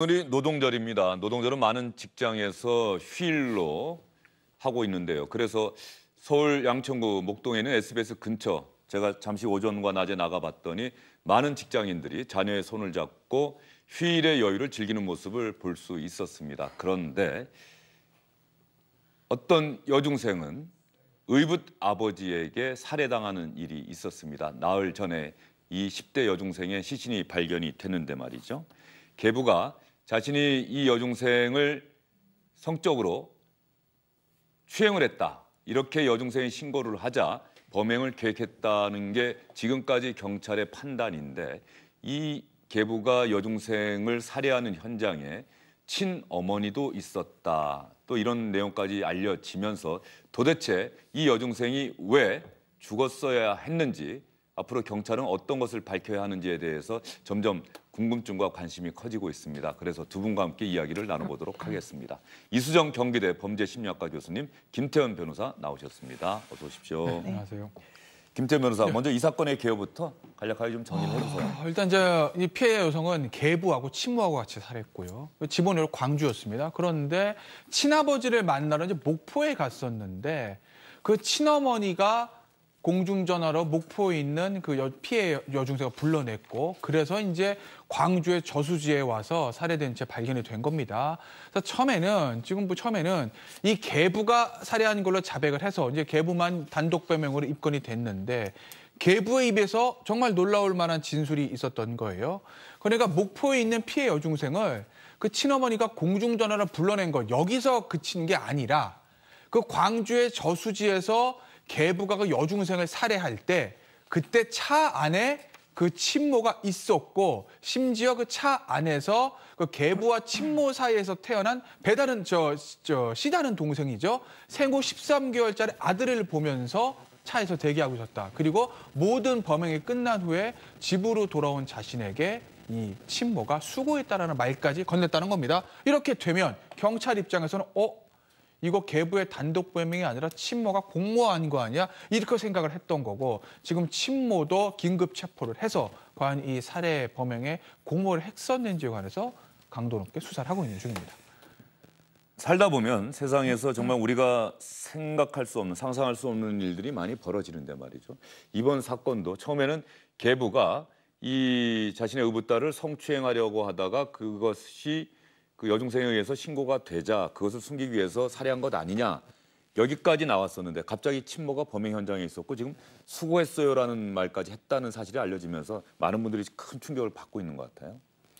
오늘이 노동절입니다. 노동절은 많은 직장에서 휴일로 하고 있는데요. 그래서 서울 양천구 목동에 있는 SBS 근처 제가 잠시 오전과 낮에 나가봤더니 많은 직장인들이 자녀의 손을 잡고 휴일의 여유를 즐기는 모습을 볼 수 있었습니다. 그런데 어떤 여중생은 의붓 아버지에게 살해당하는 일이 있었습니다. 나흘 전에 이 10대 여중생의 시신이 발견이 됐는데 말이죠. 계부가 자신이 이 여중생을 성적으로 추행을 했다. 이렇게 여중생이 신고를 하자 범행을 계획했다는 게 지금까지 경찰의 판단인데 이 계부가 여중생을 살해하는 현장에 친어머니도 있었다. 또 이런 내용까지 알려지면서 도대체 이 여중생이 왜 죽었어야 했는지 앞으로 경찰은 어떤 것을 밝혀야 하는지에 대해서 점점 궁금증과 관심이 커지고 있습니다. 그래서 두 분과 함께 이야기를 나눠보도록 하겠습니다. 이수정 경기대 범죄심리학과 교수님, 김태현 변호사 나오셨습니다. 어서 오십시오. 네. 네, 안녕하세요. 김태현 변호사, 네. 먼저 이 사건의 개요부터 간략하게 좀 정리를 아, 해주세요. 아, 일단 이제 이 피해 여성은 계부하고 친모하고 같이 살았고요. 집원으로 광주였습니다. 그런데 친아버지를 만나러 이제 목포에 갔었는데 그 친어머니가 공중전화로 목포에 있는 그 피해 여중생을 불러냈고 그래서 이제 광주의 저수지에 와서 살해된 채 발견이 된 겁니다. 그래서 처음에는 지금 뭐 처음에는 이 개부가 살해한 걸로 자백을 해서 이제 개부만 단독 배명으로 입건이 됐는데 개부의 입에서 정말 놀라울 만한 진술이 있었던 거예요. 그러니까 목포에 있는 피해 여중생을 그 친어머니가 공중전화로 불러낸 거 여기서 그친 게 아니라 그 광주의 저수지에서 계부가가 여중생을 살해할 때 그때 차 안에 그 친모가 있었고 심지어 그 차 안에서 그 계부와 친모 사이에서 태어난 배달은 저, 저시다는 동생이죠. 생후 13개월짜리 아들을 보면서 차에서 대기하고 있었다. 그리고 모든 범행이 끝난 후에 집으로 돌아온 자신에게 이 친모가 수고했다라는 말까지 건넸다는 겁니다. 이렇게 되면 경찰 입장에서는 어 이거 개부의 단독 범행이 아니라 친모가 공모한 거 아니야? 이렇게 생각을 했던 거고 지금 친모도 긴급 체포를 해서 과연 이 살해 범행에 공모를 했었는지에 관해서 강도 높게 수사를 하고 있는 중입니다. 살다 보면 세상에서 정말 우리가 생각할 수 없는, 상상할 수 없는 일들이 많이 벌어지는데 말이죠. 이번 사건도 처음에는 계부가 이 자신의 의붓딸을 성추행하려고 하다가 그것이 그 여중생에 의해서 신고가 되자 그것을 숨기기 위해서 살해한 것 아니냐 여기까지 나왔었는데 갑자기 친모가 범행 현장에 있었고 지금 수고했어요라는 말까지 했다는 사실이 알려지면서 많은 분들이 큰 충격을 받고 있는 것 같아요.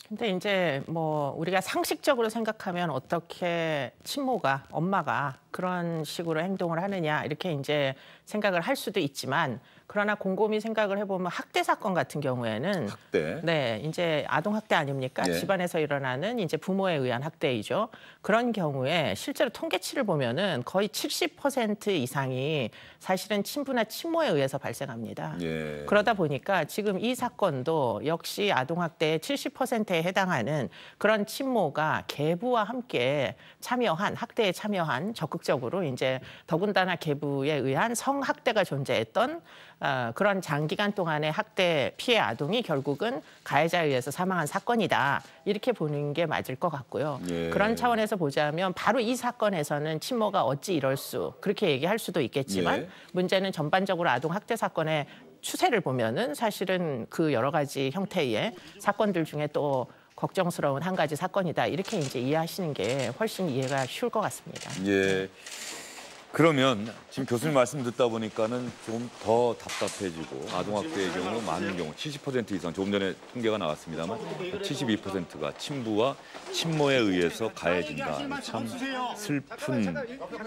근데 이제 뭐 우리가 상식적으로 생각하면 어떻게 친모가 엄마가 그런 식으로 행동을 하느냐 이렇게 이제 생각을 할 수도 있지만 그러나 곰곰이 생각을 해보면 학대 사건 같은 경우에는 학대. 네 이제 아동 학대 아닙니까 예. 집안에서 일어나는 이제 부모에 의한 학대이죠 그런 경우에 실제로 통계치를 보면은 거의 70% 이상이 사실은 친부나 친모에 의해서 발생합니다 예. 그러다 보니까 지금 이 사건도 역시 아동 학대의 70%에 해당하는 그런 친모가 계부와 함께 참여한 학대에 참여한 적극 적극적으로 이제 더군다나 계부에 의한 성학대가 존재했던 어, 그런 장기간 동안의 학대 피해 아동이 결국은 가해자에 의해서 사망한 사건이다 이렇게 보는 게 맞을 것 같고요. 예. 그런 차원에서 보자면 바로 이 사건에서는 친모가 어찌 이럴 수 그렇게 얘기할 수도 있겠지만 예. 문제는 전반적으로 아동 학대 사건의 추세를 보면은 사실은 그 여러 가지 형태의 사건들 중에 또 걱정스러운 한 가지 사건이다. 이렇게 이제 이해하시는 게 훨씬 이해가 쉬울 것 같습니다. 예. 그러면 지금 교수님 말씀 듣다 보니까는 좀 더 답답해지고 아동학대의 경우 많은 경우 70% 이상 조금 전에 통계가 나왔습니다만 72%가 그렇죠. 그 친부와 친모에 의해서 가해진다. 참 슬픈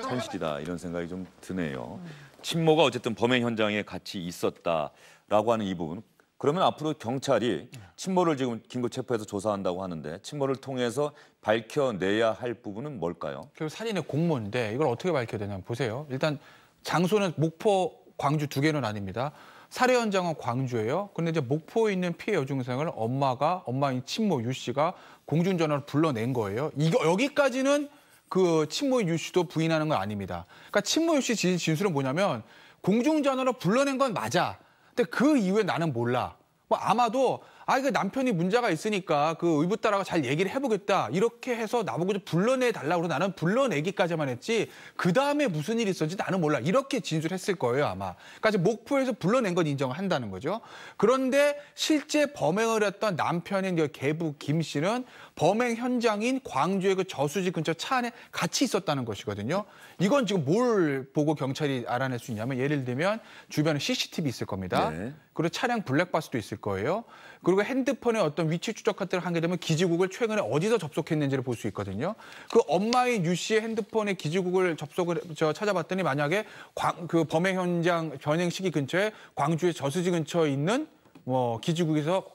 현실이다 이런 생각이 좀 드네요. 친모가 어쨌든 범행 현장에 같이 있었다라고 하는 이 부분 그러면 앞으로 경찰이 침몰을 지금 긴급 체포해서 조사한다고 하는데 침몰을 통해서 밝혀내야 할 부분은 뭘까요? 결국 살인의 공모인데 이걸 어떻게 밝혀야되냐면 보세요. 일단 장소는 목포, 광주 두 개는 아닙니다. 살해 현장은 광주예요. 그런데 이제 목포에 있는 피해 여중생을 엄마가 엄마인 친모 유 씨가 공중전화로 불러낸 거예요. 이거 여기까지는 그 친모 유 씨도 부인하는 건 아닙니다. 그러니까 친모 유씨 진술은 뭐냐면 공중전화로 불러낸 건 맞아. 근데 그 이후에 나는 몰라. 뭐 아마도 아 이거 남편이 문제가 있으니까 그 의붓따라가 잘 얘기를 해보겠다 이렇게 해서 나보고 좀 불러내 달라고 그서 나는 불러내기까지만 했지 그 다음에 무슨 일이 있었는지 나는 몰라 이렇게 진술했을 거예요 아마 그러니까 목포에서 불러낸 건 인정한다는 을 거죠 그런데 실제 범행을 했던 남편인 그 개부 김 씨는 범행 현장인 광주의 그 저수지 근처 차 안에 같이 있었다는 것이거든요 이건 지금 뭘 보고 경찰이 알아낼 수 있냐면 예를 들면 주변에 CCTV 있을 겁니다 네. 그리고 차량 블랙박스도 있을 거예요. 그리고 핸드폰의 어떤 위치 추적 같은 하게 되면 기지국을 최근에 어디서 접속했는지를 볼 수 있거든요. 그 엄마인 유 씨의 핸드폰에 기지국을 접속을 저 찾아봤더니 만약에 광, 그 범행 현장 변행 시기 근처에 광주의 저수지 근처에 있는 뭐 기지국에서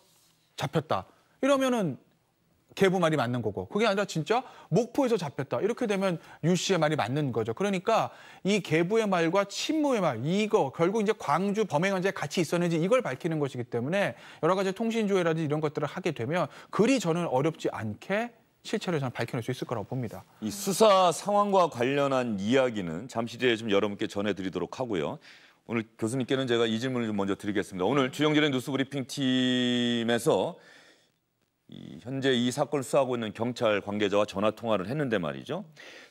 잡혔다. 이러면은 개부 말이 맞는 거고 그게 아니라 진짜 목포에서 잡혔다 이렇게 되면 유 씨의 말이 맞는 거죠. 그러니까 이 개부의 말과 친모의 말 이거 결국 이제 광주 범행 현재 같이 있었는지 이걸 밝히는 것이기 때문에 여러 가지 통신 조회라든지 이런 것들을 하게 되면 그리 저는 어렵지 않게 실체를 저는 밝혀낼 수 있을 거라고 봅니다. 이 수사 상황과 관련한 이야기는 잠시 뒤에 좀 여러분께 전해드리도록 하고요. 오늘 교수님께는 제가 이 질문을 좀 먼저 드리겠습니다. 오늘 주영진의 뉴스브리핑 팀에서 이 현재 이 사건을 수사하고 있는 경찰 관계자와 전화 통화를 했는데 말이죠.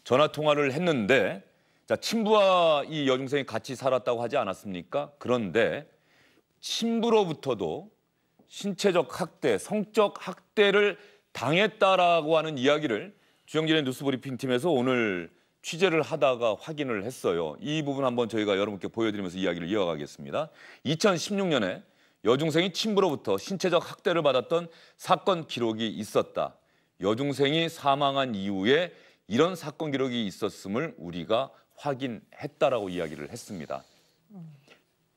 전화 통화를 했는데 자, 친부와 이 여중생이 같이 살았다고 하지 않았습니까? 그런데 친부로부터도 신체적 학대, 성적 학대를 당했다라고 하는 이야기를 주영진의 뉴스브리핑 팀에서 오늘 취재를 하다가 확인을 했어요. 이 부분 한번 저희가 여러분께 보여드리면서 이야기를 이어가겠습니다. 2016년에 여중생이 친부로부터 신체적 학대를 받았던 사건 기록이 있었다. 여중생이 사망한 이후에 이런 사건 기록이 있었음을 우리가 확인했다라고 이야기를 했습니다.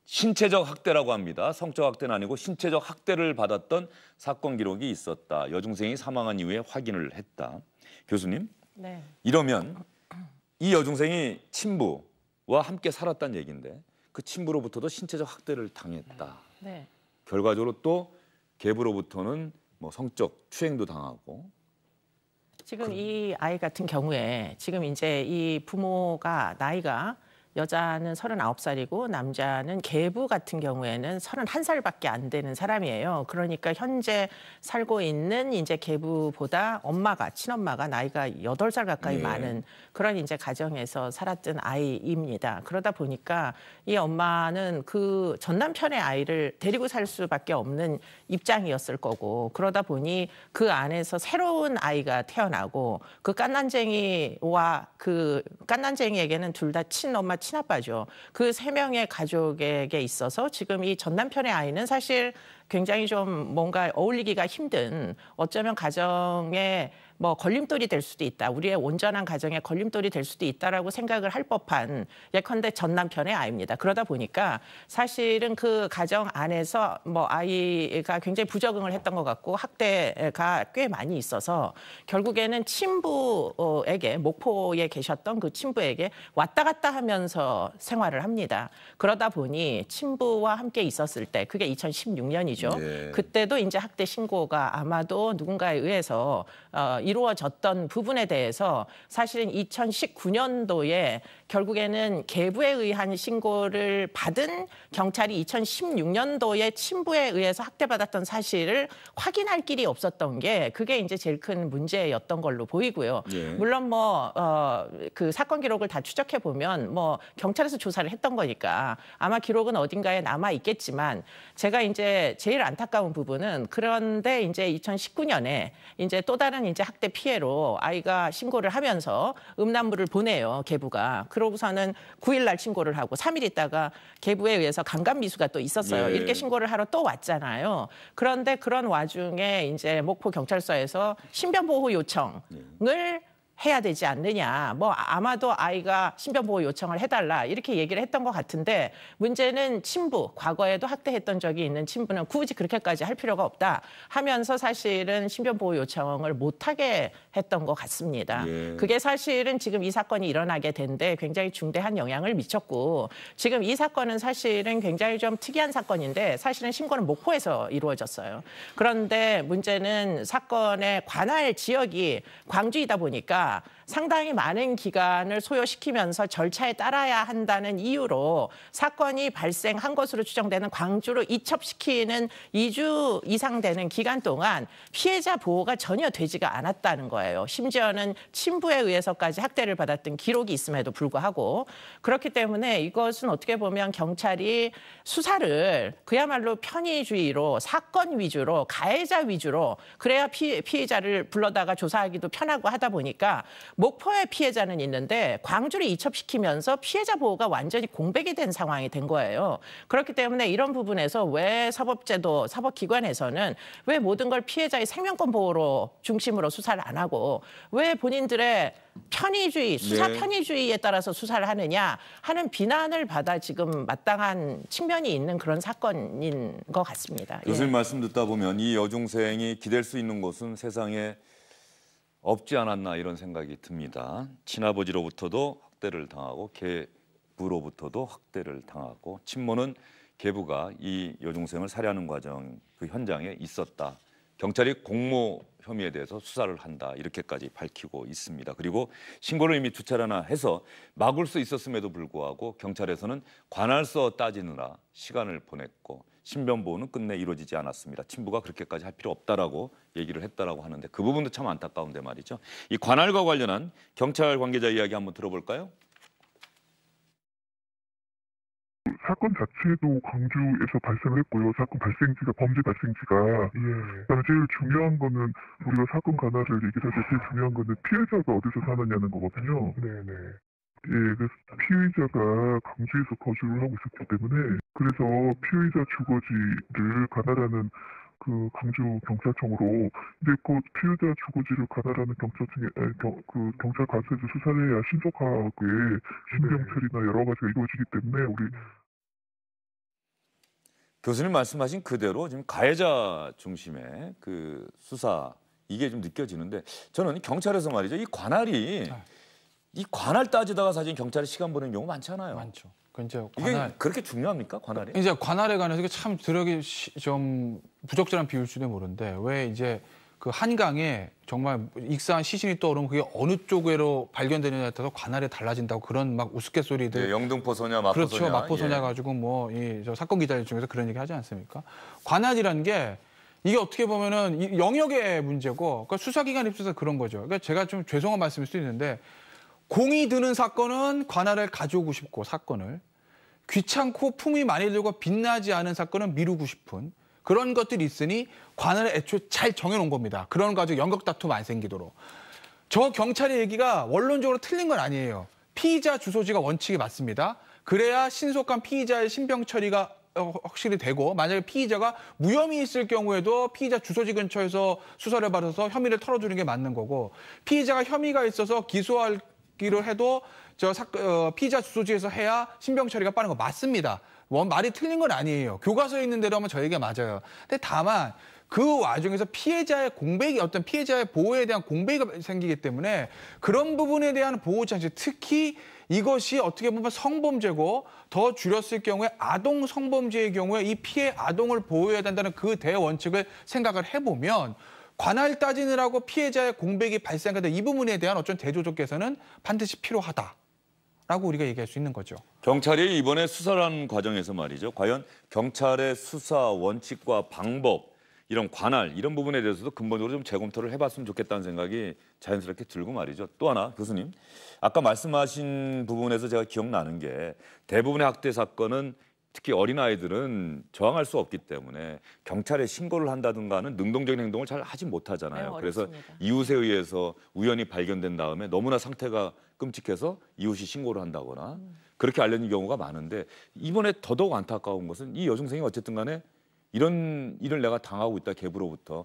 신체적 학대라고 합니다. 성적 학대는 아니고 신체적 학대를 받았던 사건 기록이 있었다. 여중생이 사망한 이후에 확인을 했다. 교수님, 네. 이러면 이 여중생이 친부와 함께 살았다는 얘기인데 그 친부로부터도 신체적 학대를 당했다. 네. 결과적으로 또 갭으로부터는 뭐 성적 추행도 당하고 지금 이 아이 같은 경우에 지금 이제 이 부모가 나이가 여자는 39살이고 남자는 계부 같은 경우에는 31살밖에 안 되는 사람이에요. 그러니까 현재 살고 있는 이제 계부보다 엄마가 친엄마가 나이가 8살 가까이 네. 많은 그런 이제 가정에서 살았던 아이입니다. 그러다 보니까 이 엄마는 그 전남편의 아이를 데리고 살 수밖에 없는 입장이었을 거고 그러다 보니 그 안에서 새로운 아이가 태어나고 그 깐난쟁이와 그 깐난쟁이에게는 둘 다 친엄마 친아빠죠. 그 세 명의 가족에게 있어서 지금 이 전 남편의 아이는 사실 굉장히 좀 뭔가 어울리기가 힘든 어쩌면 가정에 뭐 걸림돌이 될 수도 있다. 우리의 온전한 가정에 걸림돌이 될 수도 있다라고 생각을 할 법한 예컨대 전 남편의 아이입니다. 그러다 보니까 사실은 그 가정 안에서 뭐 아이가 굉장히 부적응을 했던 것 같고 학대가 꽤 많이 있어서 결국에는 친부에게 목포에 계셨던 그 친부에게 왔다 갔다 하면서 생활을 합니다. 그러다 보니 친부와 함께 있었을 때 그게 2016년이죠. 예. 그때도 이제 학대 신고가 아마도 누군가에 의해서 어, 이루어졌던 부분에 대해서 사실은 2019년도에 결국에는 계부에 의한 신고를 받은 경찰이 2016년도에 친부에 의해서 학대받았던 사실을 확인할 길이 없었던 게 그게 이제 제일 큰 문제였던 걸로 보이고요. 예. 물론 뭐 어 그 사건 기록을 다 추적해 보면 뭐 경찰에서 조사를 했던 거니까 아마 기록은 어딘가에 남아 있겠지만 제가 이제 제일 안타까운 부분은 그런데 이제 2019년에 이제 또 다른 이제 학대 피해로 아이가 신고를 하면서 음란물을 보내요, 계부가. 그러고서는 9일 날 신고를 하고 3일 있다가 계부에 의해서 강간 미수가 또 있었어요. 예. 이렇게 신고를 하러 또 왔잖아요. 그런데 그런 와중에 이제 목포 경찰서에서 신변 보호 요청을 예. 해야 되지 않느냐. 뭐 아마도 아이가 신변보호 요청을 해달라 이렇게 얘기를 했던 것 같은데 문제는 친부, 과거에도 학대했던 적이 있는 친부는 굳이 그렇게까지 할 필요가 없다 하면서 사실은 신변보호 요청을 못하게 했던 것 같습니다. 예. 그게 사실은 지금 이 사건이 일어나게 된 데 굉장히 중대한 영향을 미쳤고 지금 이 사건은 사실은 굉장히 좀 특이한 사건인데 사실은 신고는 목포에서 이루어졌어요. 그런데 문제는 사건의 관할 지역이 광주이다 보니까 상당히 많은 기간을 소요시키면서 절차에 따라야 한다는 이유로 사건이 발생한 것으로 추정되는 광주로 이첩시키는 2주 이상 되는 기간 동안 피해자 보호가 전혀 되지가 않았다는 거예요. 심지어는 친부에 의해서까지 학대를 받았던 기록이 있음에도 불구하고 그렇기 때문에 이것은 어떻게 보면 경찰이 수사를 그야말로 편의주의로 사건 위주로 가해자 위주로 그래야 피, 피해자를 불러다가 조사하기도 편하고 하다 보니까 목포의 피해자는 있는데 광주를 이첩시키면서 피해자 보호가 완전히 공백이 된 상황이 된 거예요. 그렇기 때문에 이런 부분에서 왜 사법제도, 사법기관에서는 왜 모든 걸 피해자의 생명권 보호로 중심으로 수사를 안 하고 왜 본인들의 편의주의, 수사 네. 편의주의에 따라서 수사를 하느냐 하는 비난을 받아 지금 마땅한 측면이 있는 그런 사건인 것 같습니다. 교수님 예. 말씀 듣다 보면 이 여중생이 기댈 수 있는 곳은 세상에 없지 않았나 이런 생각이 듭니다. 친아버지로부터도 학대를 당하고 계부로부터도 학대를 당하고 친모는 계부가 이 여중생을 살해하는 과정 그 현장에 있었다. 경찰이 공모 혐의에 대해서 수사를 한다 이렇게까지 밝히고 있습니다. 그리고 신고를 이미 두 차례나 해서 막을 수 있었음에도 불구하고 경찰에서는 관할서 따지느라 시간을 보냈고 신변 보호는 끝내 이루어지지 않았습니다. 친부가 그렇게까지 할 필요 없다라고 얘기를 했다라고 하는데 그 부분도 참 안타까운데 말이죠. 이 관할과 관련한 경찰 관계자 이야기 한번 들어볼까요? 사건 자체도 광주에서 발생을 했고요. 사건 발생지가 범죄 발생지가 예. 그 제일 중요한 거는 우리가 사건 관할을 얘기할 때 제일 중요한 거는 피해자가 어디서 사느냐는 거거든요. 네네. 예, 그래서 피의자가 광주에서 거주를 하고 있었기 때문에 그래서 피의자 주거지를 관할하는 그 광주 경찰청으로 이제 곧피해자 주거지를 가다라는 경찰청에 아니, 경, 그 경찰 관세지 수사를 해야 신속하게 네. 신경처리나 여러 가지가 이루어지기 때문에 우리 교수님 말씀하신 그대로 지금 가해자 중심의 그 수사 이게 좀 느껴지는데 저는 경찰에서 말이죠 이 관할이 네. 이 관할 따지다가 사실 경찰이 시간 보는 경우 많잖아요. 많죠. 그러니까 이제 관할. 그렇게 중요합니까 관할이? 이제 관할에 관해서 참 드러기 좀 부적절한 비율지도 모른데왜 이제 그 한강에 정말 익사한 시신이 떠오르면 그게 어느 쪽으로 발견되느냐에 따라서 관할이 달라진다고 그런 막 우스갯소리들. 예, 영등포 소냐, 마포 그렇죠, 소냐. 마포 소냐 예. 가지고 뭐이저 사건 기자 중에서 그런 얘기 하지 않습니까? 관할이라는 게 이게 어떻게 보면은 영역의 문제고 그러니까 수사기관 입장에서 그런 거죠. 그러니까 제가 좀 죄송한 말씀일 수도 있는데 공이 드는 사건은 관할을 가져오고 싶고 사건을 귀찮고 품이 많이 들고 빛나지 않은 사건은 미루고 싶은 그런 것들이 있으니 관을 애초에 잘 정해놓은 겁니다. 그런 가지고 연극 다툼 안 생기도록. 저 경찰의 얘기가 원론적으로 틀린 건 아니에요. 피의자 주소지가 원칙이 맞습니다. 그래야 신속한 피의자의 신병 처리가 어, 확실히 되고 만약에 피의자가 무혐의 있을 경우에도 피의자 주소지 근처에서 수사를 받아서 혐의를 털어주는 게 맞는 거고 피의자가 혐의가 있어서 기소하기로 해도 저 사, 어, 피자 주소지에서 해야 신병 처리가 빠른 거 맞습니다. 뭐, 말이 틀린 건 아니에요. 교과서에 있는 대로 하면 저에게 맞아요. 근데 다만 그 와중에서 피해자의 공백이 어떤 피해자의 보호에 대한 공백이 생기기 때문에 그런 부분에 대한 보호 장치 특히 이것이 어떻게 보면 성범죄고 더 줄였을 경우에 아동 성범죄의 경우에 이 피해 아동을 보호해야 된다는 그 대원칙을 생각을 해보면 관할 따지느라고 피해자의 공백이 발생하다 이 부분에 대한 어떤 대조적 께서는 반드시 필요하다. 라고 우리가 얘기할 수 있는 거죠. 경찰이 이번에 수사한 과정에서 말이죠. 과연 경찰의 수사 원칙과 방법, 이런 관할, 이런 부분에 대해서도 근본적으로 좀 재검토를 해봤으면 좋겠다는 생각이 자연스럽게 들고 말이죠. 또 하나, 교수님. 아까 말씀하신 부분에서 제가 기억나는 게 대부분의 학대 사건은 특히 어린아이들은 저항할 수 없기 때문에 경찰에 신고를 한다든가 는 능동적인 행동을 잘 하지 못하잖아요. 네, 그래서 이웃에 의해서 우연히 발견된 다음에 너무나 상태가 끔찍해서 이웃이 신고를 한다거나 음. 그렇게 알려진 경우가 많은데 이번에 더더욱 안타까운 것은 이 여중생이 어쨌든 간에 이런 일을 내가 당하고 있다 개부로부터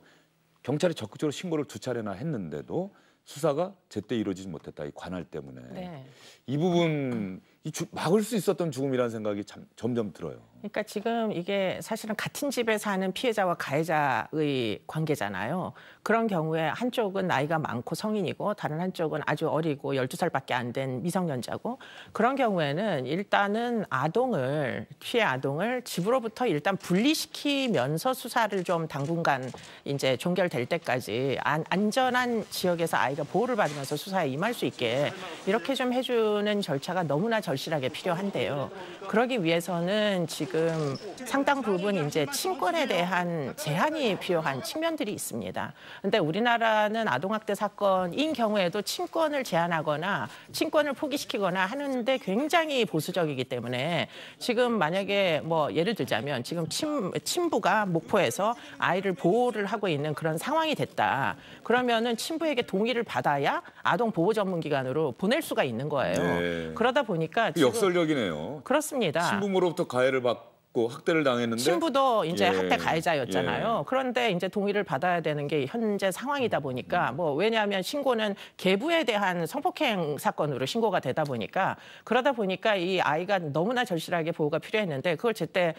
경찰이 적극적으로 신고를 두 차례나 했는데도 수사가 제때 이루어지지 못했다 이 관할 때문에 네. 이 부분 음. 이 주, 막을 수 있었던 죽음이라는 생각이 참, 점점 들어요. 그러니까 지금 이게 사실은 같은 집에 사는 피해자와 가해자의 관계잖아요. 그런 경우에 한쪽은 나이가 많고 성인이고 다른 한쪽은 아주 어리고 열두 살밖에 안 된 미성년자고 그런 경우에는 일단은 아동을 피해 아동을 집으로부터 일단 분리시키면서 수사를 좀 당분간 이제 종결될 때까지 안, 안전한 지역에서 아이가 보호를 받으면서 수사에 임할 수 있게 이렇게 좀 해주는 절차가 너무나 절실하게 필요한데요. 그러기 위해서는 지금 지금 상당 부분 이제 친권에 대한 제한이 필요한 측면들이 있습니다. 그런데 우리나라는 아동학대 사건인 경우에도 친권을 제한하거나 친권을 포기시키거나 하는데 굉장히 보수적이기 때문에 지금 만약에 뭐 예를 들자면 지금 친, 친부가 목포에서 아이를 보호를 하고 있는 그런 상황이 됐다. 그러면은 친부에게 동의를 받아야 아동 보호 전문 기관으로 보낼 수가 있는 거예요. 네. 그러다 보니까 역설적이네요. 그렇습니다. 친부모로부터 가해를 받고 맞고 학대를 당했는데 신부도 이제 예. 학대 가해자였잖아요. 예. 그런데 이제 동의를 받아야 되는 게 현재 상황이다 음, 보니까 음. 뭐 왜냐하면 신고는 계부에 대한 성폭행 사건으로 신고가 되다 보니까 그러다 보니까 이 아이가 너무나 절실하게 보호가 필요했는데 그걸 제때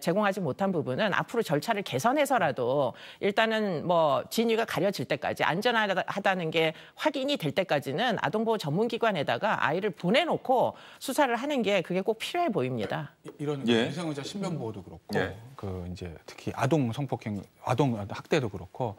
제공하지 못한 부분은 앞으로 절차를 개선해서라도 일단은 뭐 진위가 가려질 때까지 안전하다는 게 확인이 될 때까지는 아동보호 전문기관에다가 아이를 보내놓고 수사를 하는 게 그게 꼭 필요해 보입니다. 이런 예. 이상훈 자 신변 음. 보호도 그렇고 네. 그 이제 특히 아동 성폭행, 아동 학대도 그렇고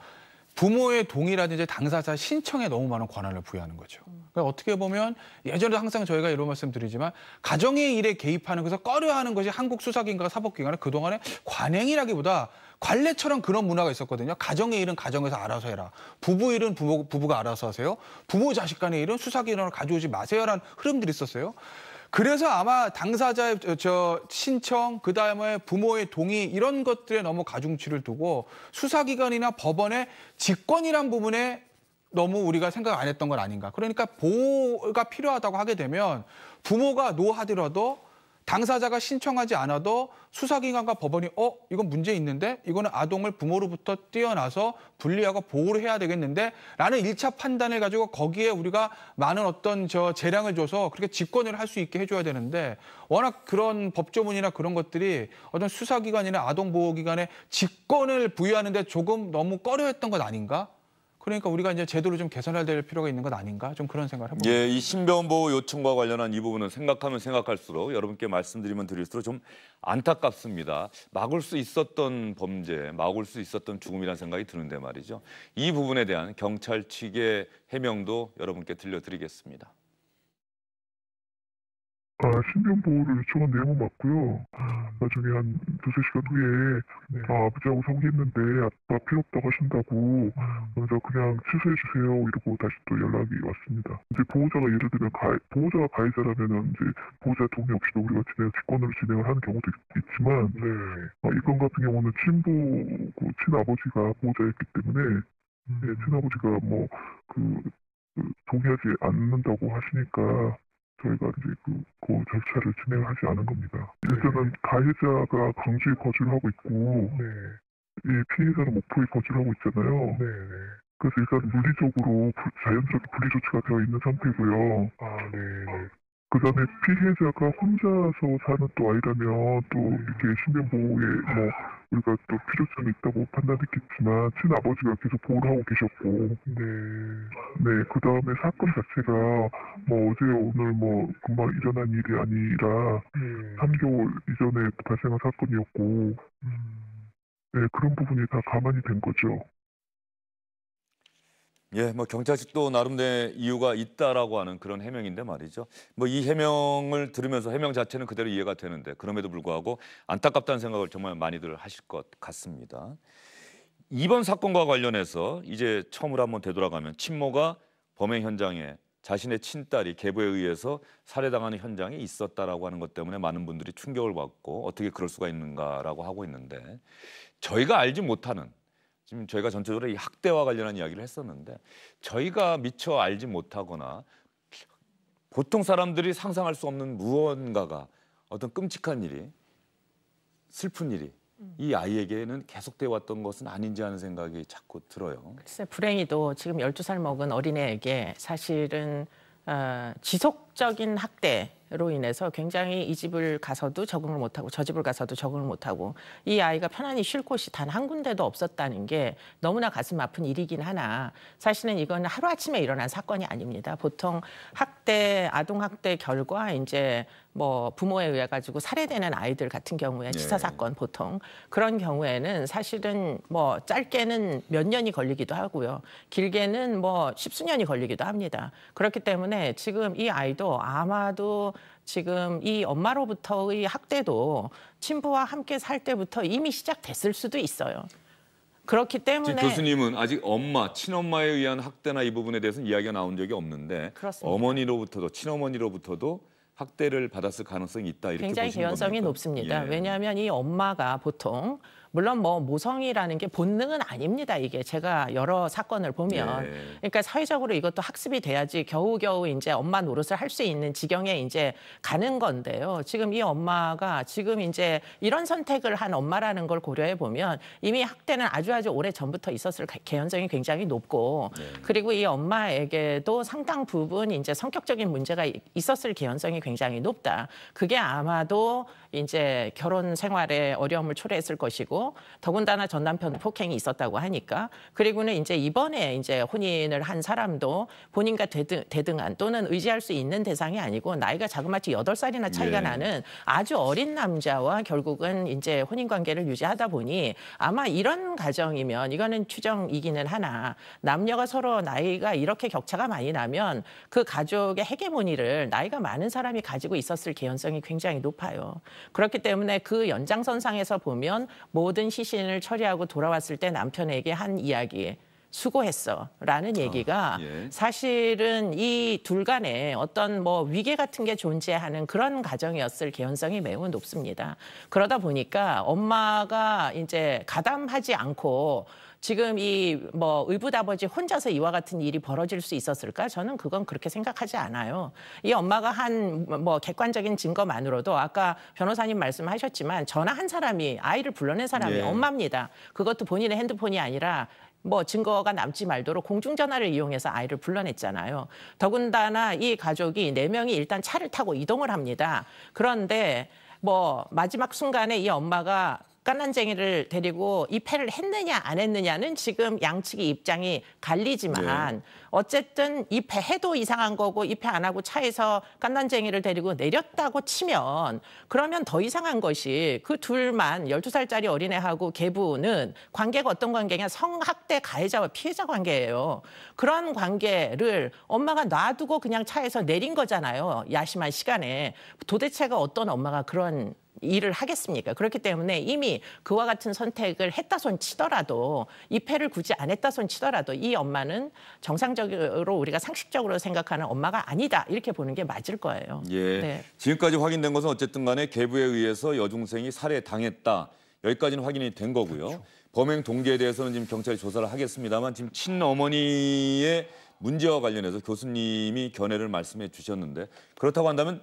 부모의 동의라든지 당사자 신청에 너무 많은 권한을 부여하는 거죠. 음. 그러니까 어떻게 보면 예전에도 항상 저희가 이런 말씀 드리지만 가정의 일에 개입하는 것을 꺼려하는 것이 한국 수사기관과 사법기관의 그동안에 관행이라기보다 관례처럼 그런 문화가 있었거든요. 가정의 일은 가정에서 알아서 해라. 부부 일은 부부 부부가 알아서 하세요. 부모 자식 간의 일은 수사기관을 가져오지 마세요라는 흐름들이 있었어요. 그래서 아마 당사자의 저 신청 그다음에 부모의 동의 이런 것들에 너무 가중치를 두고 수사기관이나 법원의 직권이란 부분에 너무 우리가 생각 안 했던 건 아닌가. 그러니까 보호가 필요하다고 하게 되면 부모가 노하더라도 당사자가 신청하지 않아도 수사기관과 법원이 어 이건 문제 있는데 이거는 아동을 부모로부터 뛰어나서 분리하고 보호를 해야 되겠는데 라는 일차 판단을 가지고 거기에 우리가 많은 어떤 저 재량을 줘서 그렇게 집권을 할 수 있게 해줘야 되는데 워낙 그런 법조문이나 그런 것들이 어떤 수사기관이나 아동보호기관에 직권을 부여하는데 조금 너무 꺼려했던 것 아닌가 그러니까 우리가 이제 제도를 좀 개선해야 될 필요가 있는 것 아닌가 좀 그런 생각을 해봅니다. 예, 이 신변 보호 요청과 관련한 이 부분은 생각하면 생각할수록 여러분께 말씀드리면 드릴수록 좀 안타깝습니다. 막을 수 있었던 범죄, 막을 수 있었던 죽음이라는 생각이 드는데 말이죠. 이 부분에 대한 경찰 측의 해명도 여러분께 들려드리겠습니다. 아, 신변 보호를 요청한 내용은 맞고요. 아, 나중에 한 두세 시간 후에 네. 아, 아버지하고 상의했는데 아빠 필요 없다고 하신다고 먼저 그냥 취소해 주세요 이러고 다시 또 연락이 왔습니다. 이제 보호자가 예를 들면 가해, 보호자가 가해자라면 이제 보호자 동의 없이도 우리가 진행 직권으로 진행을 하는 경우도 있, 지만 네. 아, 이건 같은 경우는 친부고 그 친아버지가 보호자였기 때문에 네, 음. 네, 친아버지가 뭐그 그 동의하지 않는다고 하시니까 저희가 이제 그, 그 절차를 진행하지 않은 겁니다. 일단은 가해자가 광주에 거주를 하고 있고 네. 이 피해자는 목포에 거주를 하고 있잖아요. 네, 네. 그래서 일단 물리적으로 자연적인 분리 조치가 되어 있는 상태고요. 아, 네. 그 다음에 피해자가 혼자서 사는 또 아이라면 또 이렇게 신변보호에 뭐 우리가 또 필요성이 있다고 판단했겠지만 친아버지가 계속 보호를 하고 계셨고 네. 네, 그 다음에 사건 자체가 뭐 어제 오늘 뭐 금방 일어난 일이 아니라 네. 3개월 이전에 발생한 사건이었고 음. 네, 그런 부분이 다 가만히 된 거죠. 예, 뭐 경찰식도 나름의 이유가 있다라고 하는 그런 해명인데 말이죠. 뭐 이 해명을 들으면서 해명 자체는 그대로 이해가 되는데 그럼에도 불구하고 안타깝다는 생각을 정말 많이들 하실 것 같습니다. 이번 사건과 관련해서 이제 처음으로 한번 되돌아가면 친모가 범행 현장에 자신의 친딸이 계보에 의해서 살해당하는 현장에 있었다라고 하는 것 때문에 많은 분들이 충격을 받고 어떻게 그럴 수가 있는가라고 하고 있는데 저희가 알지 못하는 지금 저희가 전체적으로 이 학대와 관련한 이야기를 했었는데 저희가 미처 알지 못하거나 보통 사람들이 상상할 수 없는 무언가가 어떤 끔찍한 일이 슬픈 일이 음. 이 아이에게는 계속돼 왔던 것은 아닌지 하는 생각이 자꾸 들어요. 글쎄 불행히도 지금 1 2살 먹은 어린애에게 사실은 어, 지속적인 학대 로 인해서 굉장히 이 집을 가서도 적응을 못하고 저 집을 가서도 적응을 못하고 이 아이가 편안히 쉴 곳이 단 한 군데도 없었다는 게 너무나 가슴 아픈 일이긴 하나 사실은 이건 하루아침에 일어난 사건이 아닙니다. 보통 학대, 아동학대 결과 이제 뭐 부모에 의해 가지고 살해되는 아이들 같은 경우에 네. 치사 사건 보통 그런 경우에는 사실은 뭐 짧게는 몇 년이 걸리기도 하고요. 길게는 뭐 십수년이 걸리기도 합니다. 그렇기 때문에 지금 이 아이도 아마도 지금 이 엄마로부터의 학대도 친부와 함께 살 때부터 이미 시작됐을 수도 있어요. 그렇기 때문에 교수님은 아직 엄마, 친엄마에 의한 학대나 이 부분에 대해서는 이야기가 나온 적이 없는데 그렇습니다. 어머니로부터도 친어머니로부터도 확대를 받았을 가능성이 있다 이렇게 굉장히 개연성이 겁니까? 높습니다. 예. 왜냐하면 이 엄마가 보통 물론 뭐 모성이라는 게 본능은 아닙니다. 이게 제가 여러 사건을 보면 네. 그러니까 사회적으로 이것도 학습이 돼야지 겨우겨우 이제 엄마 노릇을 할 수 있는 지경에 이제 가는 건데요. 지금 이 엄마가 지금 이제 이런 선택을 한 엄마라는 걸 고려해 보면 이미 학대는 아주 아주 오래 전부터 있었을 개연성이 굉장히 높고 네. 그리고 이 엄마에게도 상당 부분 이제 성격적인 문제가 있었을 개연성이 굉장히 높다. 그게 아마도 이제 결혼 생활에 어려움을 초래했을 것이고 있었고 더군다나 전 남편 폭행이 있었다고 하니까 그리고는 이제 이번에 이제 혼인을 한 사람도 본인과 대등, 대등한 또는 의지할 수 있는 대상이 아니고 나이가 자그마치 여덟 살이나 차이가 예. 나는 아주 어린 남자와 결국은 이제 혼인 관계를 유지하다 보니 아마 이런 가정이면 이거는 추정이기는 하나 남녀가 서로 나이가 이렇게 격차가 많이 나면 그 가족의 헤게모니를 나이가 많은 사람이 가지고 있었을 개연성이 굉장히 높아요. 그렇기 때문에 그 연장선상에서 보면 모 모든 시신을 처리하고 돌아왔을 때 남편에게 한 이야기 수고했어. 라는 그렇죠. 얘기가 예. 사실은 이 둘 간에 어떤 뭐 위계 같은 게 존재하는 그런 가정이었을 개연성이 매우 높습니다. 그러다 보니까 엄마가 이제 가담하지 않고 지금 이 뭐 의붓아버지 혼자서 이와 같은 일이 벌어질 수 있었을까? 저는 그건 그렇게 생각하지 않아요. 이 엄마가 한 뭐 객관적인 증거만으로도 아까 변호사님 말씀하셨지만 전화 한 사람이 아이를 불러낸 사람이 네. 엄마입니다. 그것도 본인의 핸드폰이 아니라 뭐 증거가 남지 말도록 공중전화를 이용해서 아이를 불러냈잖아요. 더군다나 이 가족이 네 명이 일단 차를 타고 이동을 합니다. 그런데 뭐 마지막 순간에 이 엄마가 까난쟁이를 데리고 입회를 했느냐 안 했느냐는 지금 양측의 입장이 갈리지만 네. 어쨌든 입회해도 이상한 거고 입회 안 하고 차에서 깐난쟁이를 데리고 내렸다고 치면 그러면 더 이상한 것이 그 둘만 12살짜리 어린애하고 계부는 관계가 어떤 관계냐 성학대 가해자와 피해자 관계예요. 그런 관계를 엄마가 놔두고 그냥 차에서 내린 거잖아요. 야심한 시간에. 도대체가 어떤 엄마가 그런 일을 하겠습니까? 그렇기 때문에 이미 그와 같은 선택을 했다 손 치더라도 이회를 굳이 안 했다 손 치더라도 이 엄마는 정상적으로 우리가 상식적으로 생각하는 엄마가 아니다 이렇게 보는 게 맞을 거예요. 예. 네. 지금까지 확인된 것은 어쨌든 간에 계부에 의해서 여중생이 살해당했다. 여기까지는 확인이 된 거고요. 그렇죠. 범행 동기에 대해서는 지금 경찰이 조사를 하겠습니다만 지금 친어머니의 문제와 관련해서 교수님이 견해를 말씀해 주셨는데 그렇다고 한다면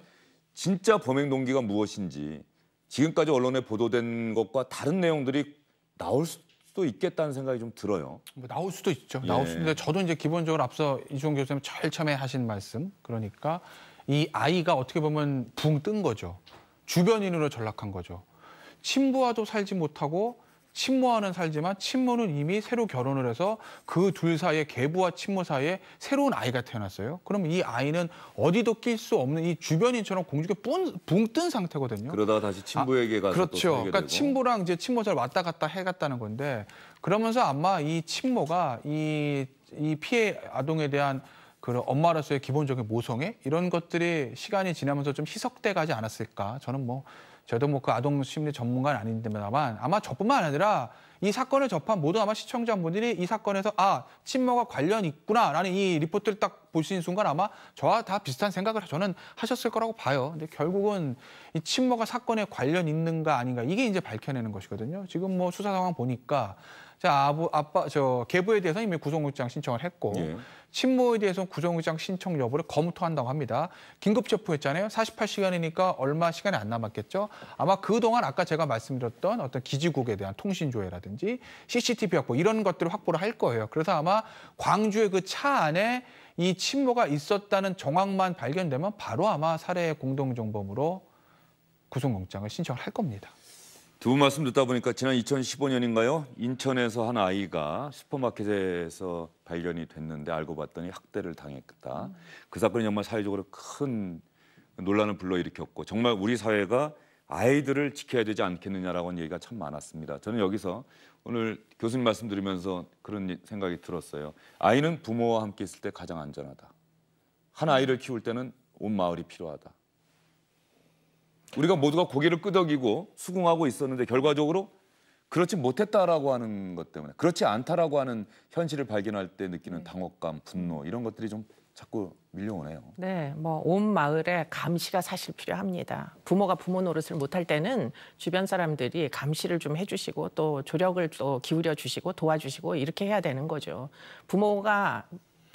진짜 범행 동기가 무엇인지 지금까지 언론에 보도된 것과 다른 내용들이 나올 수도 있겠다는 생각이 좀 들어요. 뭐 나올 수도 있죠. 예. 나올 수 있는데 저도 이제 기본적으로 앞서 이종 교수님 철참에 하신 말씀 그러니까 이 아이가 어떻게 보면 붕 뜬 거죠. 주변인으로 전락한 거죠. 친부와도 살지 못하고 친모와는 살지만 친모는 이미 새로 결혼을 해서 그 둘 사이에 계부와 친모 사이에 새로운 아이가 태어났어요. 그러면이 아이는 어디도 낄 수 없는 이 주변인처럼 공중에 붕 뜬 상태거든요. 그러다가 다시 친부에게 아, 가서 아, 그렇죠. 그러니까 되고. 친부랑 이제 친모잘 왔다 갔다 해갔다는 건데 그러면서 아마 이 친모가 이, 이 피해 아동에 대한 그런 엄마로서의 기본적인 모성애 이런 것들이 시간이 지나면서 좀 희석돼 가지 않았을까 저는 뭐 저도 뭐 그 아동 심리 전문가는 아닌데만 아마 저뿐만 아니라 이 사건을 접한 모든 아마 시청자분들이 이 사건에서 아 친모가 관련 있구나라는 이 리포트를 딱보는 순간 아마 저와 다 비슷한 생각을 저는 하셨을 거라고 봐요. 근데 결국은 이 친모가 사건에 관련 있는가 아닌가 이게 이제 밝혀내는 것이거든요. 지금 뭐 수사 상황 보니까 자, 아부, 아빠, 저, 계부에 대해서 이미 구속영장 신청을 했고, 예. 친모에 대해서는 구속영장 신청 여부를 검토한다고 합니다. 긴급 체포했잖아요. 48시간이니까 얼마 시간이 안 남았겠죠. 아마 그동안 아까 제가 말씀드렸던 어떤 기지국에 대한 통신 조회라든지 CCTV 확보 이런 것들을 확보를 할 거예요. 그래서 아마 광주의 그 차 안에 이 친모가 있었다는 정황만 발견되면 바로 아마 살해 공동정범으로 구속영장을 신청을 할 겁니다. 두분 말씀 듣다 보니까 지난 2015년인가요? 인천에서 한 아이가 슈퍼마켓에서 발견이 됐는데 알고 봤더니 학대를 당했다. 음. 그 사건이 정말 사회적으로 큰 논란을 불러일으켰고 정말 우리 사회가 아이들을 지켜야 되지 않겠느냐라고 하는 얘기가 참 많았습니다. 저는 여기서 오늘 교수님 말씀 들으면서 그런 생각이 들었어요. 아이는 부모와 함께 있을 때 가장 안전하다. 한 아이를 키울 때는 온 마을이 필요하다. 우리가 모두가 고개를 끄덕이고 수긍하고 있었는데 결과적으로 그렇지 못했다라고 하는 것 때문에 그렇지 않다라고 하는 현실을 발견할 때 느끼는 네. 당혹감, 분노 이런 것들이 좀 자꾸 밀려오네요. 네, 뭐 온 마을에 감시가 사실 필요합니다. 부모가 부모 노릇을 못할 때는 주변 사람들이 감시를 좀 해주시고 또 조력을 또 기울여 주시고 도와주시고 이렇게 해야 되는 거죠. 부모가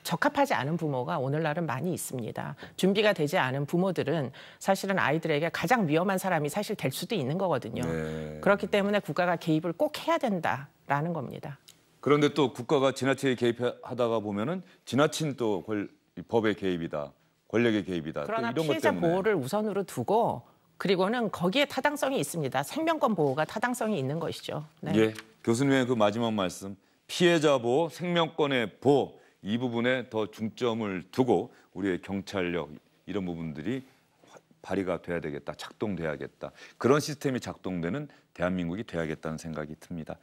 적합하지 않은 부모가 오늘날은 많이 있습니다. 준비가 되지 않은 부모들은 사실은 아이들에게 가장 위험한 사람이 사실 될 수도 있는 거거든요. 네. 그렇기 때문에 국가가 개입을 꼭 해야 된다라는 겁니다. 그런데 또 국가가 지나치게 개입하다가 보면은 지나친 또 권, 법의 개입이다, 권력의 개입이다. 그러나 이런 피해자 보호를 우선으로 두고 그리고는 거기에 타당성이 있습니다. 생명권 보호가 타당성이 있는 것이죠. 네. 예, 교수님의 그 마지막 말씀, 피해자 보호, 생명권의 보호. 이 부분에 더 중점을 두고 우리의 경찰력 이런 부분들이 발휘가 돼야 되겠다, 작동돼야겠다. 그런 시스템이 작동되는 대한민국이 돼야겠다는 생각이 듭니다.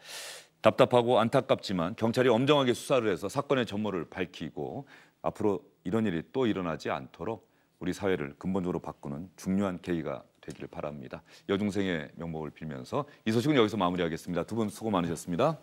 답답하고 안타깝지만 경찰이 엄정하게 수사를 해서 사건의 전모를 밝히고 앞으로 이런 일이 또 일어나지 않도록 우리 사회를 근본적으로 바꾸는 중요한 계기가 되기를 바랍니다. 여중생의 명복을 빌면서 이 소식은 여기서 마무리하겠습니다. 두 분 수고 많으셨습니다.